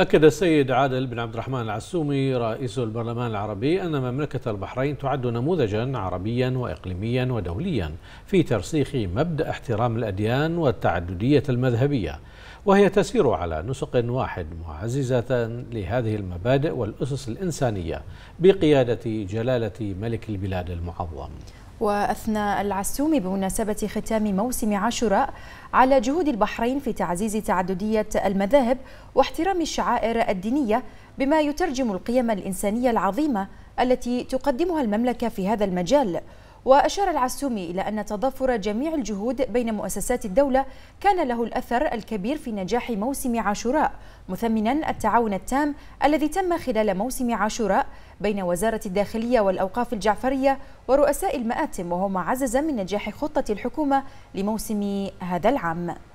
أكد السيد عادل بن عبد الرحمن العسومي رئيس البرلمان العربي أن مملكة البحرين تعد نموذجا عربيا وإقليميا ودوليا في ترسيخ مبدأ احترام الأديان والتعددية المذهبية وهي تسير على نسق واحد معززة لهذه المبادئ والأسس الإنسانية بقيادة جلالة ملك البلاد المعظم وأثنى العسوم بمناسبة ختام موسم عاشوراء على جهود البحرين في تعزيز تعددية المذاهب واحترام الشعائر الدينية بما يترجم القيم الإنسانية العظيمة التي تقدمها المملكة في هذا المجال وأشار العسومي إلى أن تضافر جميع الجهود بين مؤسسات الدولة كان له الأثر الكبير في نجاح موسم عاشوراء مثمنا التعاون التام الذي تم خلال موسم عاشوراء بين وزارة الداخلية والأوقاف الجعفرية ورؤساء المآتم وهو ما عزز من نجاح خطة الحكومة لموسم هذا العام